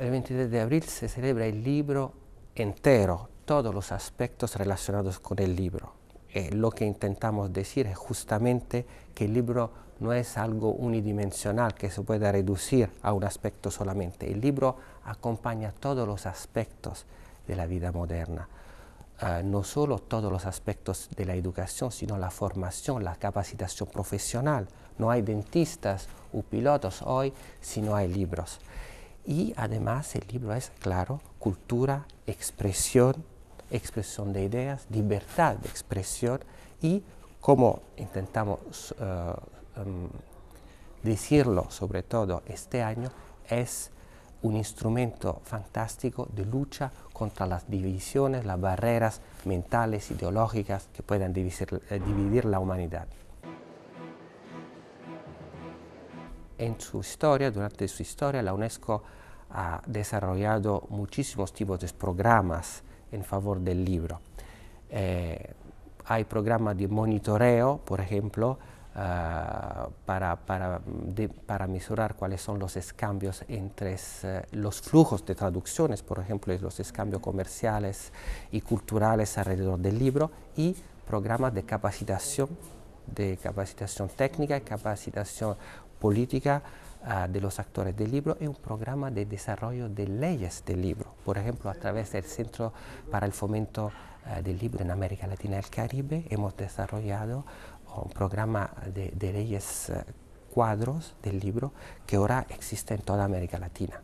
el 23 de abril se celebra el libro entero, todos los aspectos relacionados con el libro. Eh, lo que intentamos decir es justamente que el libro no es algo unidimensional que se pueda reducir a un aspecto solamente. El libro acompaña todos los aspectos de la vida moderna. Eh, no solo todos los aspectos de la educación, sino la formación, la capacitación profesional. No hay dentistas u pilotos hoy si hay libros. Y además el libro es, claro, cultura, expresión, expresión de ideas, libertad de expresión y como intentamos eh, em, decirlo, sobre todo este año, es un instrumento fantástico de lucha contra las divisiones, las barreras mentales, ideológicas que puedan eh, dividir la humanidad. en su historia, durante su historia, la UNESCO ha desarrollado muchísimos tipos de programas en favor del libro. Eh, hay programas de monitoreo, por ejemplo, eh, para, para, mesurar cuáles son los escambios entre eh, los flujos de traducciones, por ejemplo, los escambios comerciales y culturales alrededor del libro, y programas de capacitación de capacitación técnica y capacitación política ah, de los actores del libro y un programa de desarrollo de leyes del libro, por ejemplo, a través del Centro para el Fomento ah, del Libro en América Latina y el Caribe, hemos desarrollado un programa de, leyes ah, cuadros del libro que ahora existe en toda América Latina.